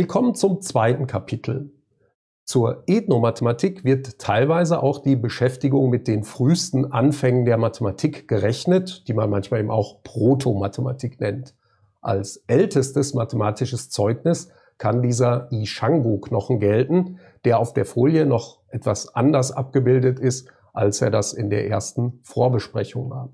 Willkommen zum zweiten Kapitel. Zur Ethnomathematik wird teilweise auch die Beschäftigung mit den frühesten Anfängen der Mathematik gerechnet, die man manchmal eben auch Proto-Mathematik nennt. Als ältestes mathematisches Zeugnis kann dieser ishango knochen gelten, der auf der Folie noch etwas anders abgebildet ist, als er das in der ersten Vorbesprechung war.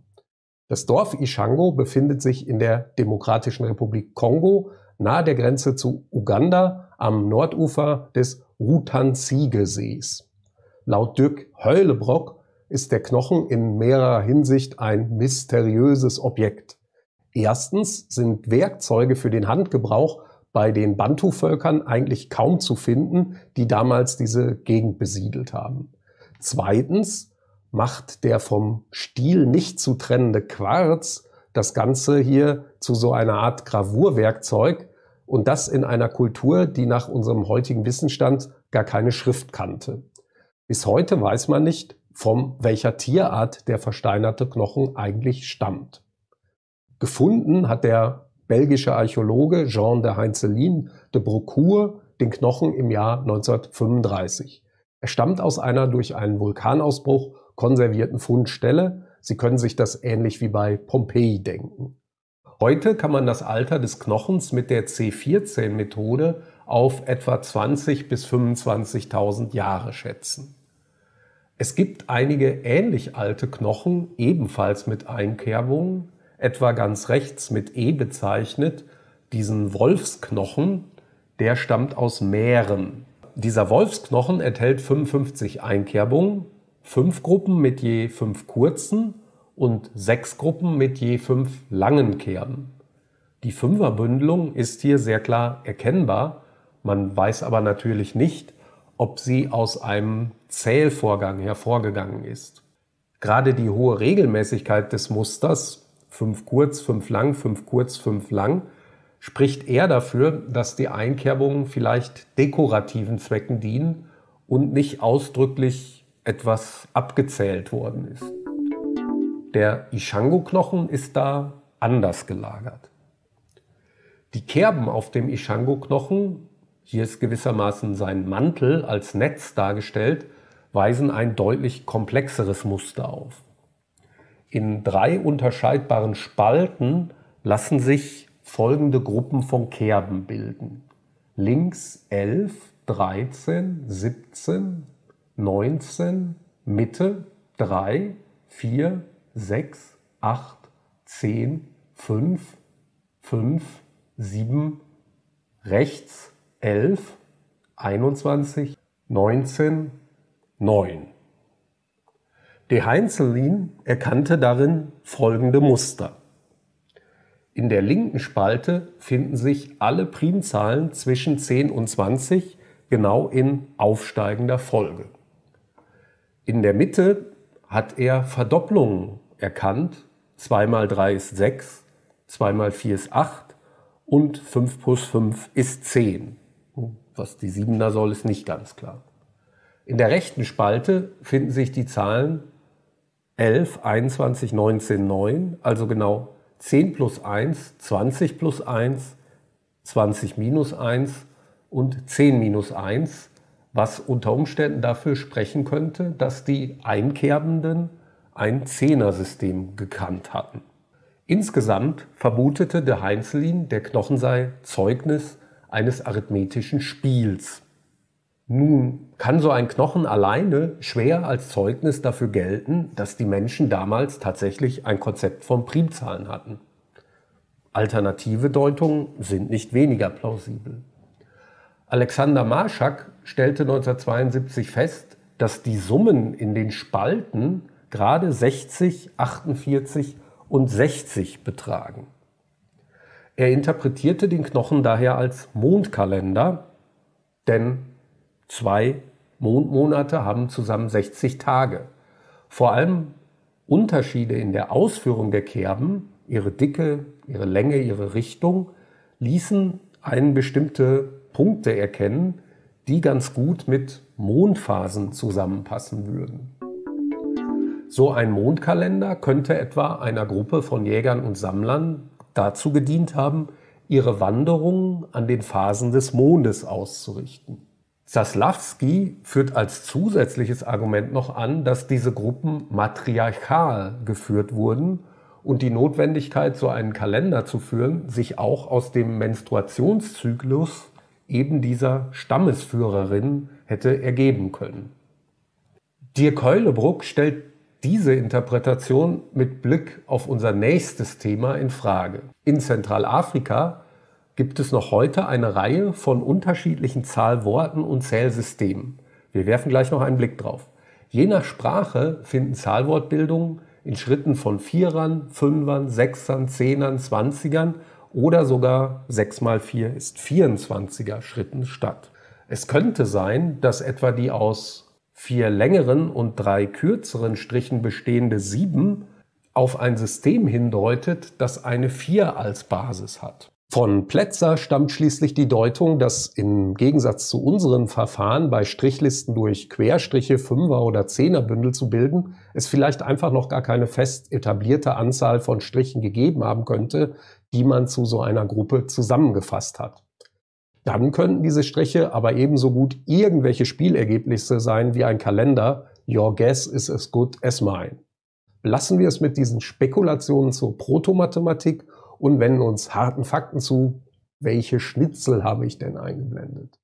Das Dorf Ishango befindet sich in der Demokratischen Republik Kongo nahe der Grenze zu Uganda am Nordufer des Rutanzigesees. Laut Dirk Heulebrock ist der Knochen in mehrerer Hinsicht ein mysteriöses Objekt. Erstens sind Werkzeuge für den Handgebrauch bei den Bantu-Völkern eigentlich kaum zu finden, die damals diese Gegend besiedelt haben. Zweitens macht der vom Stiel nicht zu trennende Quarz das Ganze hier zu so einer Art Gravurwerkzeug, und das in einer Kultur, die nach unserem heutigen Wissenstand gar keine Schrift kannte. Bis heute weiß man nicht, von welcher Tierart der versteinerte Knochen eigentlich stammt. Gefunden hat der belgische Archäologe Jean de Heinzelin de Brocourt den Knochen im Jahr 1935. Er stammt aus einer durch einen Vulkanausbruch konservierten Fundstelle. Sie können sich das ähnlich wie bei Pompeji denken. Heute kann man das Alter des Knochens mit der C14-Methode auf etwa 20.000 bis 25.000 Jahre schätzen. Es gibt einige ähnlich alte Knochen, ebenfalls mit Einkerbungen, etwa ganz rechts mit E bezeichnet, diesen Wolfsknochen, der stammt aus Mähren. Dieser Wolfsknochen enthält 55 Einkerbungen, fünf Gruppen mit je fünf kurzen und sechs Gruppen mit je fünf langen Kerben. Die Fünferbündelung ist hier sehr klar erkennbar, man weiß aber natürlich nicht, ob sie aus einem Zählvorgang hervorgegangen ist. Gerade die hohe Regelmäßigkeit des Musters, fünf kurz, fünf lang, fünf kurz, fünf lang, spricht eher dafür, dass die Einkerbungen vielleicht dekorativen Zwecken dienen und nicht ausdrücklich etwas abgezählt worden ist der Ishango-Knochen ist da anders gelagert. Die Kerben auf dem Ishango-Knochen, hier ist gewissermaßen sein Mantel als Netz dargestellt, weisen ein deutlich komplexeres Muster auf. In drei unterscheidbaren Spalten lassen sich folgende Gruppen von Kerben bilden. Links 11, 13, 17, 19, Mitte 3, 4, 6, 8, 10, 5, 5, 7, rechts 11, 21, 19, 9. De Heinzelin erkannte darin folgende Muster. In der linken Spalte finden sich alle Primzahlen zwischen 10 und 20 genau in aufsteigender Folge. In der Mitte hat er Verdopplungen erkannt. 2 mal 3 ist 6, 2 mal 4 ist 8 und 5 plus 5 ist 10. Hm, was die 7er soll, ist nicht ganz klar. In der rechten Spalte finden sich die Zahlen 11, 21, 19, 9, also genau 10 plus 1, 20 plus 1, 20 minus 1 und 10 minus 1, was unter Umständen dafür sprechen könnte, dass die einkerbenden ein Zehnersystem gekannt hatten. Insgesamt vermutete de Heinzelin, der Knochen sei Zeugnis eines arithmetischen Spiels. Nun kann so ein Knochen alleine schwer als Zeugnis dafür gelten, dass die Menschen damals tatsächlich ein Konzept von Primzahlen hatten. Alternative Deutungen sind nicht weniger plausibel. Alexander Marschak stellte 1972 fest, dass die Summen in den Spalten gerade 60, 48 und 60 betragen. Er interpretierte den Knochen daher als Mondkalender, denn zwei Mondmonate haben zusammen 60 Tage. Vor allem Unterschiede in der Ausführung der Kerben, ihre Dicke, ihre Länge, ihre Richtung, ließen einen bestimmte Punkte erkennen, die ganz gut mit Mondphasen zusammenpassen würden. So ein Mondkalender könnte etwa einer Gruppe von Jägern und Sammlern dazu gedient haben, ihre Wanderungen an den Phasen des Mondes auszurichten. Zaslawski führt als zusätzliches Argument noch an, dass diese Gruppen matriarchal geführt wurden und die Notwendigkeit, so einen Kalender zu führen, sich auch aus dem Menstruationszyklus eben dieser Stammesführerin hätte ergeben können. Dirk Heulebruck stellt diese Interpretation mit Blick auf unser nächstes Thema in Frage. In Zentralafrika gibt es noch heute eine Reihe von unterschiedlichen Zahlworten und Zählsystemen. Wir werfen gleich noch einen Blick drauf. Je nach Sprache finden Zahlwortbildungen in Schritten von Vierern, Fünfern, Sechsern, Zehnern, Zwanzigern oder sogar 6 mal 4 ist 24er Schritten statt. Es könnte sein, dass etwa die aus vier längeren und drei kürzeren Strichen bestehende Sieben auf ein System hindeutet, das eine Vier als Basis hat. Von Plätzer stammt schließlich die Deutung, dass im Gegensatz zu unseren Verfahren bei Strichlisten durch Querstriche Fünfer- oder Zehnerbündel zu bilden, es vielleicht einfach noch gar keine fest etablierte Anzahl von Strichen gegeben haben könnte, die man zu so einer Gruppe zusammengefasst hat. Dann könnten diese Striche aber ebenso gut irgendwelche Spielergebnisse sein wie ein Kalender. Your guess is as good as mine. Lassen wir es mit diesen Spekulationen zur Protomathematik und wenden uns harten Fakten zu. Welche Schnitzel habe ich denn eingeblendet?